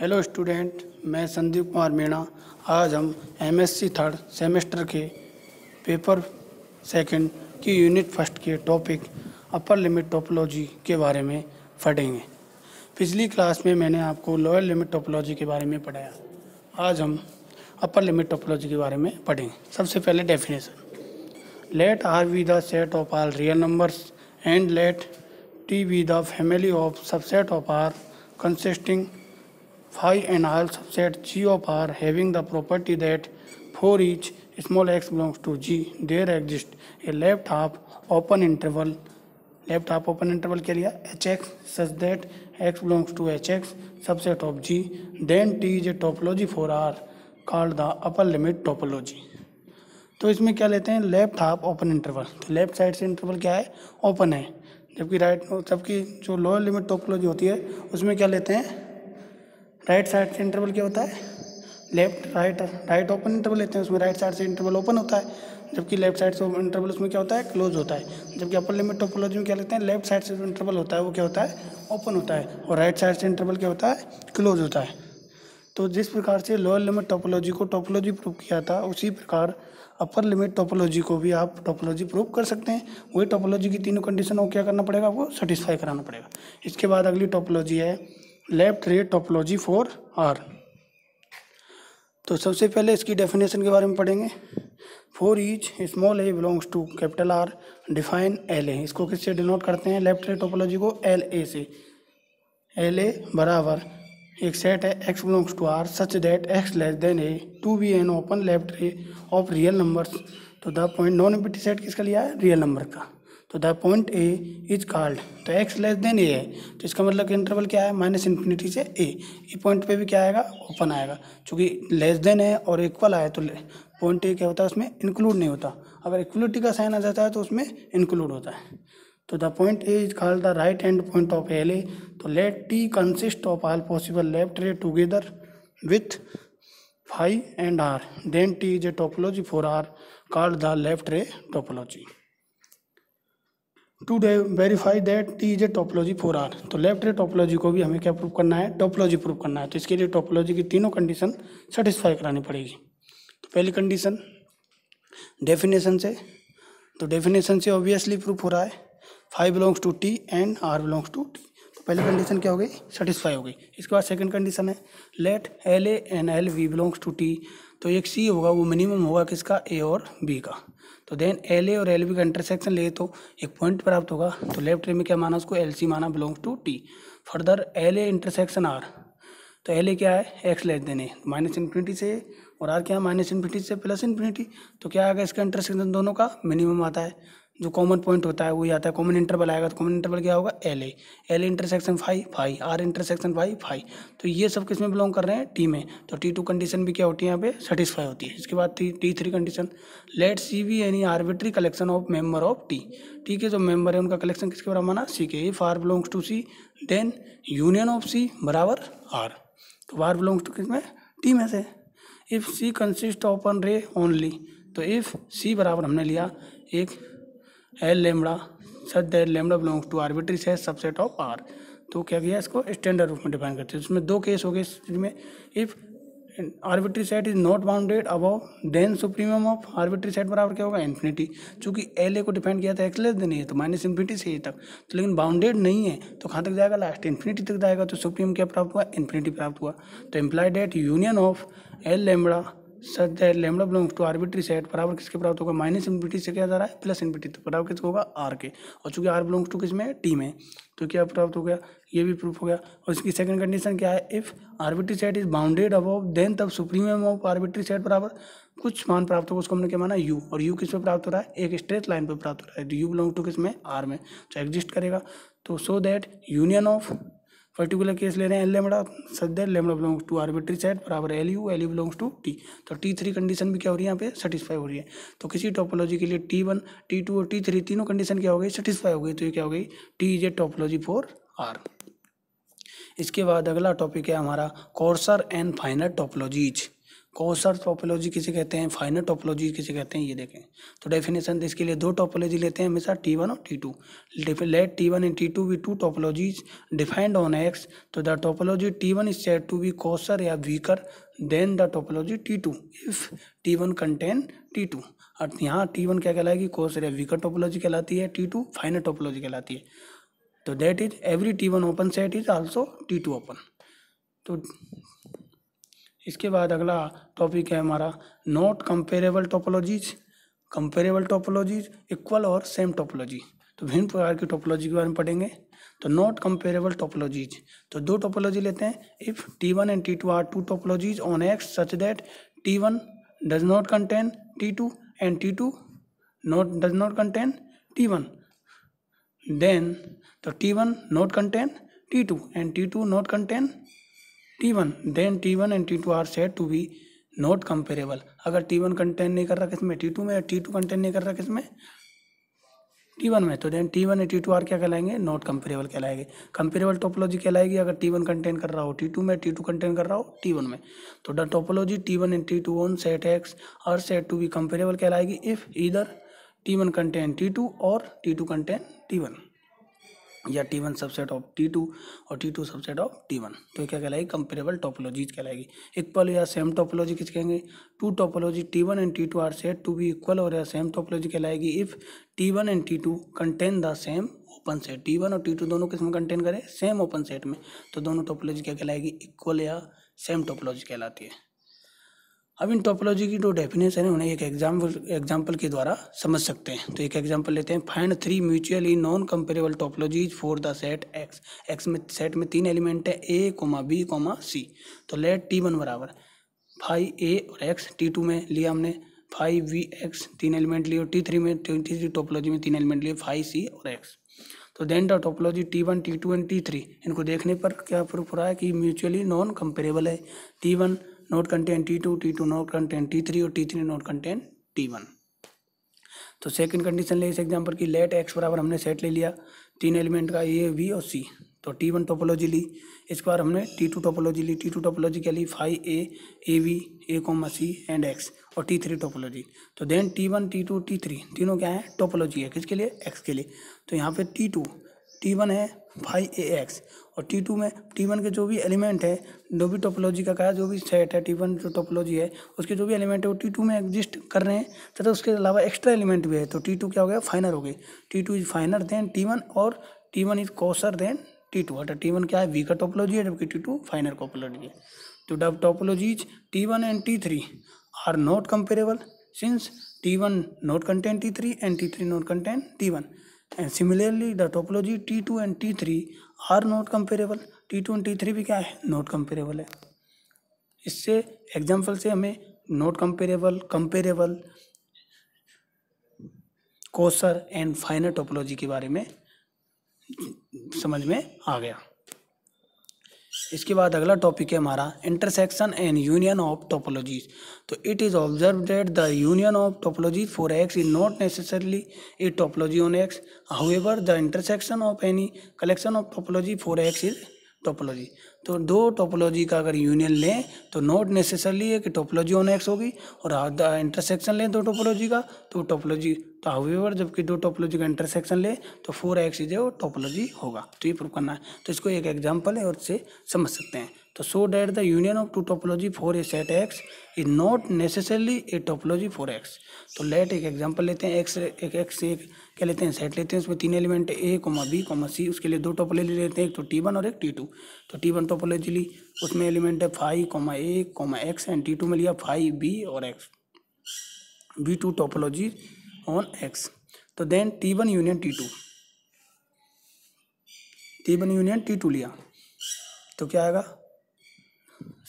hello student मैं संदीप कुमार मीणा आज हम एमएससी थर्ड सेमेस्टर के पेपर सेकंड की यूनिट फर्स्ट के टॉपिक अपर लिमिट टोपोलॉजी के बारे में पढ़ेंगे पिछली क्लास में मैंने आपको लोअर लिमिट टोपोलॉजी के बारे में पढ़ाया आज हम अपर लिमिट टोपोलॉजी के बारे में पढ़ेंगे सबसे पहले definition let R be the set of R real numbers and let T be the family of subset of R consisting phi anhyl subset G of R having the property that for each small x belongs to G there exists a left half open interval left half open interval के लिए H x such that x belongs to H x subset of G then T is a topology for R called the upper limit topology तो इसमें क्या लेते हैं left half open interval तो left side से interval क्या है open है जबकि राइट जबकि जो लोअर लिमिट टोपोलॉजी होती है उसमें क्या लेते हैं राइट साइड से इंटरवल क्या होता है left right right open interval लेते हैं उसमें राइट साइड से इंटरवल ओपन होता है जबकि लेफ्ट साइड से इंटरवल उसमें क्या होता है क्लोज होता है जबकि अपर लिमिट टोपोलॉजी में क्या लेते हैं लेफ्ट साइड से जो इंटरवल होता है वो क्या होता है ओपन होता है और राइट साइड से इंटरवल क्या होता है क्लोज होता है तो जिस प्रकार से लोअर लिमिट टोपोलॉजी को टोपोलॉजी प्रूव किया था उसी प्रकार अपर लिमिट टोपोलॉजी को भी आप टोपोलॉजी प्रूव कर सकते हैं वही टोपोलॉजी की तीनों कंडीशन को क्या करना पड़ेगा आपको सेटिस्फाई कराना पड़ेगा इसके बाद अगली टोपोलॉजी है left ray topology for are तो सबसे पहले इसकी डेफिनेशन के बारे में पढ़ेंगे for each small a belongs to capital R define L a इसको किससे डिनोट करते हैं लेफ्ट रे टोपोलॉजी को एल ए से एल ए बराबर एक सेट है x belongs to R such that x less than a to be an open left ray of real numbers तो the point non empty set किसका लिया है real number का तो the point a is called तो x less than a है तो इसका मतलब इंटरवल क्या है माइनस इन्फिनिटी से ए ए पॉइंट पे भी क्या आएगा ओपन आएगा क्योंकि लेस देन है और इक्वल आए तो पॉइंट ए क्या होता है उसमें इंक्लूड नहीं होता अगर इक्वलिटी का साइन आ जाता है तो उसमें इंक्लूड होता है तो the point a is called the right hand point of L a तो let T consist of all possible left ray together with five and R then T is a topology for R called the left ray topology to डे verify that T is a topology for R तो left ray topology को भी हमें क्या prove करना है topology prove करना है तो इसके लिए टोपोलॉजी की तीनों कंडीशन सेटिस्फाई करानी पड़ेगी तो पहली कंडीशन डेफिनेशन से तो डेफिनेशन से ऑब्वियसली प्रूफ हो रहा है five belongs to T and R belongs to T तो पहली कंडीशन क्या हो गई सेटिस्फाई हो गई इसके बाद सेकंड कंडीशन है let L A and L V belongs to T तो एक सी होगा वो मिनिमम होगा किसका ए और बी का तो देन एल ए और एल बी का इंटरसेक्शन ले तो एक पॉइंट प्राप्त होगा तो लेफ्ट रे में क्या माना उसको एल सी माना belongs to T further L a intersection R तो एल ए क्या है x less than a minus infinity से और आर क्या है माइनस इन्फिनिटी से प्लस इन्फिनिटी तो क्या आएगा इसका इंटरसेक्शन दोनों का मिनिमम आता है जो कॉमन पॉइंट होता है वही आता है कॉमन इंटरवल आएगा तो कॉमन इंटरवल क्या होगा L a L intersection five five R intersection five five तो ये सब किस में बिलोंग कर रहे हैं टी में तो टी टू कंडीशन भी क्या होती है यहाँ पे सेटिस्फाई होती है इसके बाद T T three condition let C be any arbitrary collection of member of T ठीक है जो मेम्बर है उनका कलेक्शन किसके बराबर माना सी के if R belongs to C then union of C बराबर आर तो आर बिलोंग्स टू किस में टी में से if C consist of ray only तो इफ़ सी बराबर हमने लिया एक L lambda such that lambda belongs to arbitrary से सबसेट ऑफ आर तो क्या किया इसको स्टैंडर्ड रूप में डिफाइन करते हैं उसमें दो केस हो गए जिसमें if arbitrary set is not bounded above then supremum of arbitrary set बराबर क्या होगा इन्फिनिटी चूंकि एल ए को डिफाइन किया था एक्सलेस देने तो माइनस इन्फिनिटी से ए तक तो लेकिन बाउंडेड नहीं है तो कहाँ तक जाएगा लास्ट इन्फिनिटी तक जाएगा तो सुप्रीम क्या प्राप्त हुआ इन्फिनिटी प्राप्त हुआ तो implied at union of L lambda such that lambda belongs to arbitrary set बराबर किसके प्राप्त तो होगा माइनस इनविटी से क्या जा रहा है प्लस इनविटी तो बराबर किसको होगा आर के और चूंकि आर बिलोंग्स टू किस में टी में तो क्या प्राप्त हो गया ये भी प्रूफ हो गया और इसकी सेकंड कंडीशन क्या है if arbitrary set is bounded above then तब सुप्रीम ऑफ आर्बिट्री सेट बराबर कुछ मान प्राप्त होगा उसको हमने क्या माना यू और यू किस पर प्राप्त हो रहा है एक स्ट्रेट लाइन पर प्राप्त हो रहा है यू बिलोंग टू किस में आर में तो एग्जिस्ट करेगा तो so that union of particular case ले रहे हैं एल लेमड़ा सदर lambda belongs to arbitrary set बराबर L u L u belongs to T तो टी थ्री कंडीशन भी क्या हो रही है यहाँ पे सेटिस्फाई हो रही है तो किसी टॉपोलॉजी के लिए टी वन टी टू और टी थ्री तीनों कंडीशन क्या हो गई सेटिस्फाई हो गई तो ये क्या हो गई T is a topology for R इसके बाद अगला टॉपिक है हमारा coarser and finer topologies coarser topology किसे कहते हैं फाइनल टोपोलॉजी किसे कहते हैं ये देखें तो डेफिनेशन तो इसके लिए दो टोपोलॉजी लेते हैं हमेशा टी वन और T two let T one and T two be two topologies defined on X तो the topology T one is set to be coarser या weaker than the topology T two if T one contain T two और यहाँ T one क्या कहलाएगी कोसर या weaker topology कहलाती है T to final topology कहलाती है तो that is every T one open set is also T two open तो इसके बाद अगला टॉपिक है हमारा not comparable topologies comparable topologies equal और सेम टोपोलॉजी तो भिन्न प्रकार की टोपोलॉजी के बारे में पढ़ेंगे तो नॉट कंपेरेबल टोपोलॉजीज तो दो टोपोलॉजी लेते हैं if T one and T two are two topologies on X such that T one does not contain T two and T two not does not contain T one then तो T one not contain T two and T two not contain T1 then T1 and T2 are said to be not comparable अगर T one contain नहीं कर रहा किसमें T two में T two contain नहीं कर रहा किसमें टी वन में तो then T one and T two are क्या कहलाएंगे नॉट कंपेरेबल कहलाएंगे कंपेरेबल टोपोलॉजी कहलाएगी अगर टी वन कंटेन कर रहा हो टी टू में टी टू कंटेन कर रहा हो टी वन में तो the topology T one and T two on set X are set to be comparable कहलाएगी इफ़ इधर T one contain T two और T two contain T one या T one subset of T two और T two subset of T one तो क्या कहलाएगी comparable topologies कहलाएगी equal या सेम टोपोलॉजी किस कहेंगे two topology T one and T two are set to be equal और या सेम टोपोलॉजी कहलाएगी if T one and T two contain the same open set T one और T two दोनों किस में contain करें सेम ओपन सेट में तो दोनों टोपोलॉजी क्या कहलाएगी इक्वल या सेम टोपोलॉजी कहलाती है अब इन टोपोलॉजी की जो डेफिनेशन है उन्हें एक एग्जाम्पल एग्जाम्पल के द्वारा समझ सकते हैं तो एक एग्जाम्पल लेते हैं find three mutually non comparable topologies for the set X X में सेट में तीन एलिमेंट है a comma B comma c तो लेट टी वन बराबर फाइव ए और एक्स टी टू में लिया हमने फाइव वी एक्स तीन एलिमेंट लिए और टी थ्री में टी थ्री टोपोलॉजी में तीन एलिमेंट लिए फाइव सी और एक्स तो then the topology T one T two and T three इनको देखने पर क्या प्रूफ हो रहा है कि म्यूचुअली नॉन कंपेरेबल है T one not contain T two T two not contain T three और T three not contain T one तो सेकंड कंडीशन ले इस एग्जांपल की लेट एक्स बराबर हमने सेट ले लिया तीन एलिमेंट का ए बी और सी तो टी वन टोपोलॉजी ली इसके बाद हमने टी टू टोपोलॉजी ली टी टू टोपोलॉजी क्या ली five A A V A comma C and X और टी थ्री टोपोलॉजी तो then T one T two T three तीनों क्या है टोपोलॉजी है किसके लिए एक्स के लिए तो यहाँ पे टी टू टी वन है फाइव ए एक्स और टी टू में टी वन के जो भी एलिमेंट है जो भी टोपोलॉजी का कहा जो भी सेट है टी वन जो टोपोलॉजी है उसके जो भी एलिमेंट है वो टी टू में एग्जिस्ट कर रहे हैं तथा तो उसके अलावा एक्स्ट्रा एलिमेंट भी है तो टी टू क्या हो गया फाइनर हो गई T two is finer than T one और T one is coarser than T two अटा टी वन क्या है वीकर टोपोलॉजी है जबकि टी टू फाइनर टोपोलॉजी है तो dub topologies T one and T three are not comparable since T one not content T three and T three not content T one and similarly the topology T two and T three are not comparable T two and T three भी क्या है not comparable है इससे example से हमें not comparable comparable coarser and final topology के बारे में समझ में आ गया इसके बाद अगला टॉपिक है हमारा intersection and union of topologies तो it is observe that the union of topologies for X is not necessarily a topology on X ever the intersection of any collection of topology for X is topology तो दो topology का अगर union लें तो not necessarily है कि topology on x होगी और इंटरसेक्शन लें दो टोपोलॉजी का तो टोपोलॉजी तो हावेवर जबकि दो टोपोलॉजी का इंटरसेक्शन लें तो फोर एक्स इज टोपोलॉजी होगा तो ये प्रूव करना है तो इसको एक एग्जाम्पल है और इसे समझ सकते हैं तो so that the union of two topology for a set X is not necessarily a topology for X तो लेट एक एग्जाम्पल लेते हैं एक्स एक एक्स एक, एक, एक क्या लेते हैं सेट लेते हैं उसमें तीन element A comma B comma C उसके लिए दो टोपोलॉजी लेते हैं एक तो टी वन और एक टी टू तो टी वन टोपोलॉजी ली उसमें एलिमेंट है five comma A comma X and T two में लिया फाइव बी और X B two topology on X तो then T one union T two T one union T two लिया तो क्या आएगा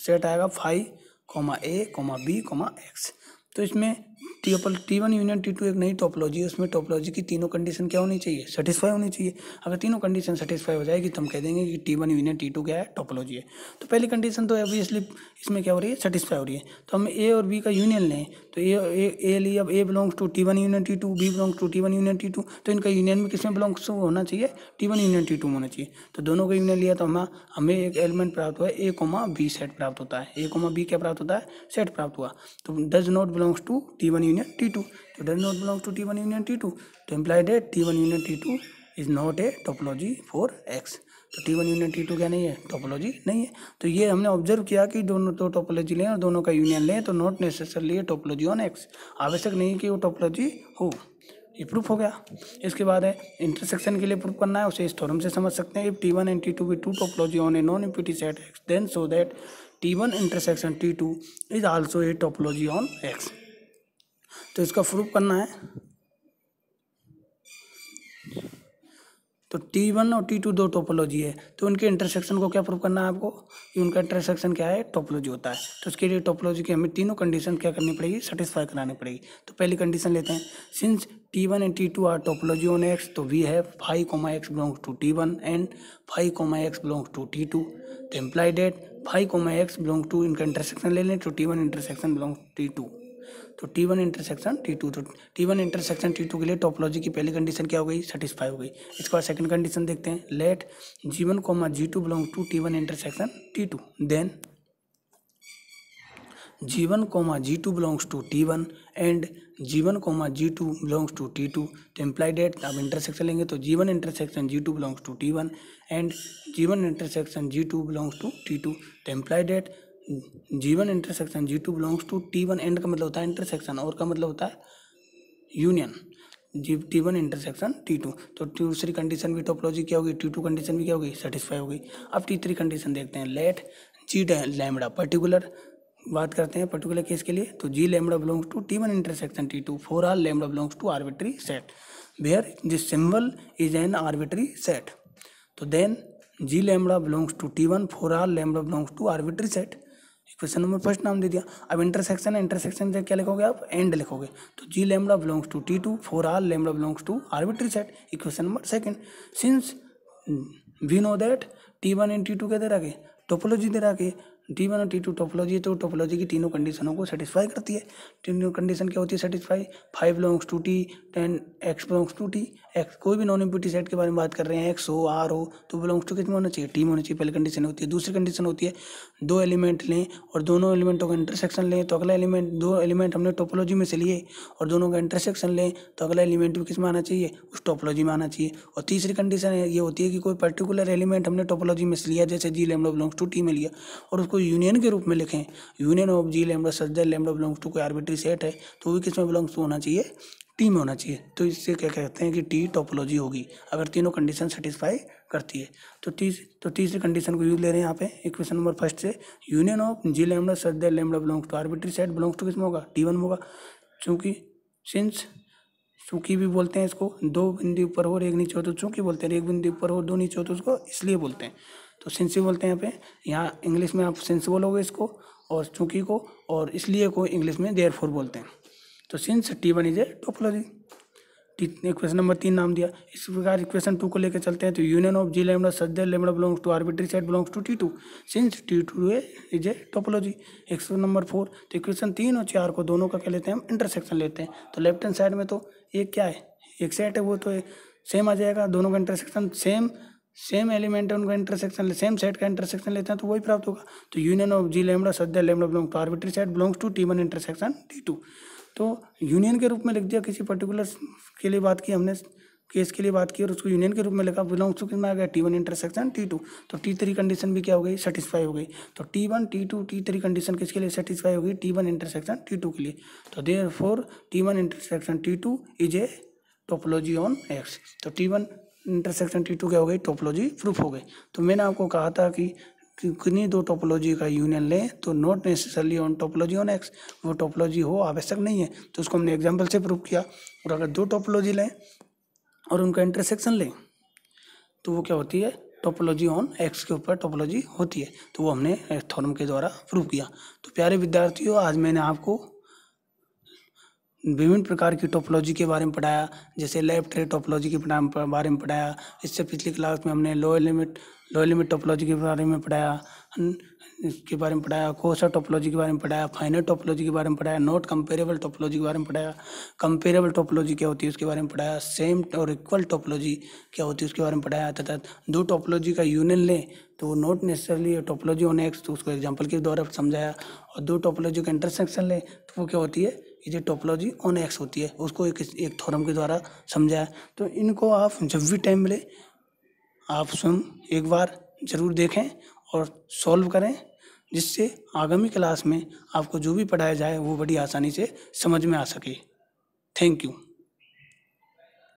सेट आएगा five comma A comma B comma X तो इसमें टी अपल T one union T two एक नई टोपोलॉजी है उसमें टोपोलॉजी की तीनों कंडीशन क्या होनी चाहिए सेटिस्फाई होनी चाहिए अगर तीनों कंडीशन सेटिस्फाई हो जाएगी तो हम कह देंगे कि T one union T two क्या है टोपोलॉजी है तो पहली कंडीशन तो ऑब्वियसली इसमें क्या हो रही है सेटिस्फाई हो रही है तो हम ए और बी का यूनियन लें तो ए ए, ली अब A belongs to T one union T two B belongs to T one union T two तो इनका यूनियन में किसमें बिलोंग्स होना चाहिए T one union T two होना चाहिए तो दोनों का यूनियन लिया तो हमें हमें एक एलिमेंट प्राप्त हुआ ए कोमा बी सेट प्राप्त होता है ए कोमा बी क्या प्राप्त होता है सेट प्राप्त हुआ तो does not belongs to T T one union T two तो does not belong to T one union T two तो imply that T one union T two is not a topology for X तो T one union T two क्या नहीं है topology नहीं है तो ये हमने ऑब्जर्व किया कि दोनों तो टोपोलॉजी लें और दोनों का यूनियन लें तो नॉट नेसेसरली है टोपोलॉजी ऑन एक्स आवश्यक नहीं कि वो टोपोलॉजी हो ये प्रूफ हो गया इसके बाद है इंटरसेक्शन के लिए प्रूफ करना है उसे इस थ्योरम से समझ सकते हैं if T one and T two be two topology on a non empty set X then so that T one intersection T two is also a topology on X तो इसका प्रूफ करना है तो T1 और T2 दो topology है तो उनके इंटरसेक्शन को क्या प्रूफ करना है आपको कि उनका इंटरसेक्शन क्या है टोपोलॉजी होता है तो उसके लिए टोपोलॉजी की हमें तीनों कंडीशन क्या करनी पड़ेगी सेटिस्फाई करानी पड़ेगी तो पहली कंडीशन लेते हैं since T1 one and T two are topology on X तो वी है five comma X belongs to T one and five comma X belongs to T two तो imply that five comma X belong to इनका intersection ले लें तो T one intersection belong T two तो T one intersection T two तो T one intersection T two के लिए topology की पहली कंडीशन क्या हो गई सेटिस्फाई हो गई इसके बाद सेकंड कंडीशन देखते हैं let G one comma G two belong to T one intersection T two then G one comma G two belongs to T one and G one comma G two belongs to T two तो imply that आप intersection लेंगे तो G one intersection G two belongs to T one and G one intersection G two belongs to T two तो imply that G one intersection G two belongs to T one and का मतलब होता है intersection और का मतलब होता है union G T one intersection T two तो दूसरी कंडीशन भी टोपोलॉजी क्या होगी टी टू कंडीशन भी क्या होगी सेटिस्फाई होगी अब टी थ्री कंडीशन देखते हैं लेट जी लैमड़ा पर्टिकुलर बात करते हैं पर्टिकुलर केस के लिए तो G lambda belongs to T one intersection T two for R lambda belongs to arbitrary set where this symbol is an arbitrary set तो then G lambda belongs to T one for R lambda belongs to arbitrary set question number first नाम दे दिया अब intersection है intersection से क्या लिखोगे आप एंड लिखोगे तो G lambda belongs to T two for R lambda belongs to arbitrary set equation number second since we know that T one and T two क्या दे रहा है टोपोलॉजी दे रहा है टी वन और टी टू टोपोलॉजी तो topology की तीनों कंडीशनों को सेटिस्फाई करती है तीनों कंडीशन क्या होती है satisfy five belongs to T ten X belongs to T X कोई भी नॉन इम्प्यूटी सेट के बारे में बात कर रहे हैं एक्स हो आर हो तो बिलोंग्स टू कितने होना चाहिए टीम होना चाहिए पहली कंडीशन होती है दूसरी कंडीशन होती है दो एलिमेंट लें और दोनों एलिमेंटों का इंटरसेक्शन लें तो अगला एलिमेंट दो एलिमेंट हमने टोपोलॉजी में से लिए और दोनों का इंटरसेक्शन लें तो अगला एलिमेंट भी किस में आना चाहिए उस टोपोलॉजी में आना चाहिए और तीसरी कंडीशन ये होती है कि कोई पर्टिकुलर एलिमेंट हमने टोपोलॉजी में से लिया जैसे G lambda belongs to T में लिया और उसको यूनियन के रूप में लिखें union of G lambda such that lambda belongs to कोई आर्बिट्री सेट है तो वो भी किस में बिलोंग्स टू होना चाहिए टी में होना चाहिए तो इससे क्या कहते हैं कि टी टोपोलॉजी होगी अगर तीनों कंडीशन सेटिस्फाई करती है तो तीस तो तीसरी कंडीशन को यूज ले रहे हैं यहाँ पे इक्वेशन नंबर फर्स्ट से union of G lambda such that lambda belongs to arbitrary set belongs to किस में होगा टी वन होगा चूँकि सिंस चूँकि भी बोलते हैं इसको दो बिंदी ऊपर हो और एक नीचे हो तो चूँकि बोलते हैं एक बिंदी ऊपर हो दो नीचे हो तो उसको इसलिए बोलते हैं तो सेंसी बोलते हैं यहाँ पे यहाँ इंग्लिश में आप सेंस बोलोगे इसको और चूंकि को और इसलिए को इंग्लिश में देयर फोर बोलते हैं तो since T one is a topology question number तीन नाम दिया इस प्रकार इक्वेशन टू को लेकर चलते हैं तो union of G lambda such that lambda belongs to arbitrary set belongs to T two since T two is a topology expression number four तो इक्वेशन तीन और चार को दोनों का क्या लेते हैं हम इंटरसेक्शन लेते हैं तो लेफ्ट हैंड साइड में तो एक क्या है एक सेट है वो तो सेम आ जाएगा दोनों का इंटरसेक्शन सेम सेम एलिमेंट है उनका इंटरसेक्शन सेम सेट का इंटरसेक्शन लेते हैं तो वही प्राप्त होगा तो union of G lambda such that lambda belong to arbitrary set belongs to T one intersection T two तो यूनियन के रूप में लिख दिया किसी पर्टिकुलर के लिए बात की हमने केस के लिए बात की और उसको यूनियन के रूप में लिखा बिलोंग्स टू किसमें आ गया T one intersection T two तो टी थ्री कंडीशन भी क्या हो गई सेटिस्फाई हो गई तो T one T two T three condition किसके लिए सेटिस्फाई होगी T one intersection T two के लिए तो therefore T one intersection T two is a topology on X तो T one intersection T two क्या हो गई टोपोलॉजी प्रूफ हो गई तो मैंने आपको कहा था कि कितनी दो टोपोलॉजी का यूनियन लें तो not necessarily on topology on X वो टोपोलॉजी हो आवश्यक नहीं है तो उसको हमने एग्जाम्पल से प्रूफ किया और अगर दो टोपोलॉजी लें और उनका इंटरसेक्शन लें तो वो क्या होती है टोपोलॉजी ऑन एक्स के ऊपर टोपोलॉजी होती है तो वो हमने थॉर्म के द्वारा प्रूव किया तो प्यारे विद्यार्थियों आज मैंने आपको विभिन्न प्रकार की टोपोलॉजी के बारे में पढ़ाया जैसे लेफ्ट है टोपोलॉजी के बारे में पढ़ाया इससे पिछली क्लास में हमने lower limit lower limit topology के बारे में पढ़ाया इसके बारे में पढ़ाया कोसा टोपोलॉजी के बारे में पढ़ाया फाइनल टोपोलॉजी के बारे में पढ़ाया नॉट कंपेरेबल टोपोलॉजी के बारे में पढ़ाया कंपेरेबल टोपोलॉजी क्या होती है उसके बारे में पढ़ाया सेम और इक्वल टोपोलॉजी क्या होती है उसके बारे में पढ़ाया तथा दो टोपोलॉजी का यूनियन लें तो वो नॉट नेसेसरली टोपोलॉजी होने तो उसको एग्जाम्पल के द्वारा समझाया और दो टोपोलॉजी का इंटरसेक्शन लें तो वो क्या होती है ये टोपोलॉजी ऑन एक्स होती है उसको एक एक थ्योरम के द्वारा समझाया तो इनको आप जब भी टाइम मिले आप स्वयं एक बार ज़रूर देखें और सॉल्व करें जिससे आगामी क्लास में आपको जो भी पढ़ाया जाए वो बड़ी आसानी से समझ में आ सके थैंक यू